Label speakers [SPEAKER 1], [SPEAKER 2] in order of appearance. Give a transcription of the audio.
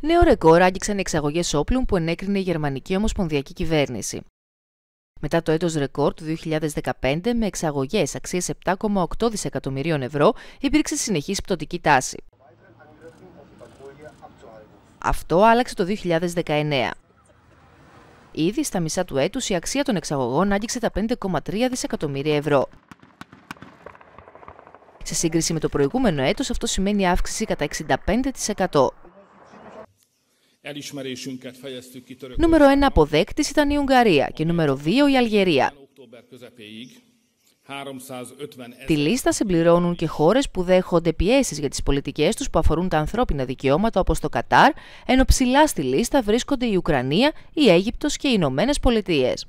[SPEAKER 1] Νέο ρεκόρ άγγιξαν οι εξαγωγές όπλων που ενέκρινε η γερμανική ομοσπονδιακή κυβέρνηση. Μετά το έτος ρεκόρ του 2015 με εξαγωγές αξίας 7,8 δισεκατομμυρίων ευρώ υπήρξε συνεχής πτωτική τάση. Αυτό άλλαξε το 2019. Ήδη στα μισά του έτους η αξία των εξαγωγών άγγιξε τα 5,3 δισεκατομμύρια ευρώ. Σε σύγκριση με το προηγούμενο έτος αυτό σημαίνει αύξηση κατά 65%. Νούμερο 1 αποδέκτης ήταν η Ουγγαρία και νούμερο 2 η Αλγερία.
[SPEAKER 2] Τη λίστα συμπληρώνουν και
[SPEAKER 1] χώρες που δέχονται πιέσεις για τις πολιτικές τους που αφορούν τα ανθρώπινα δικαιώματα, όπως το Κατάρ, ενώ ψηλά στη λίστα βρίσκονται η Ουκρανία, η Αίγυπτος και οι Ηνωμένες Πολιτείες.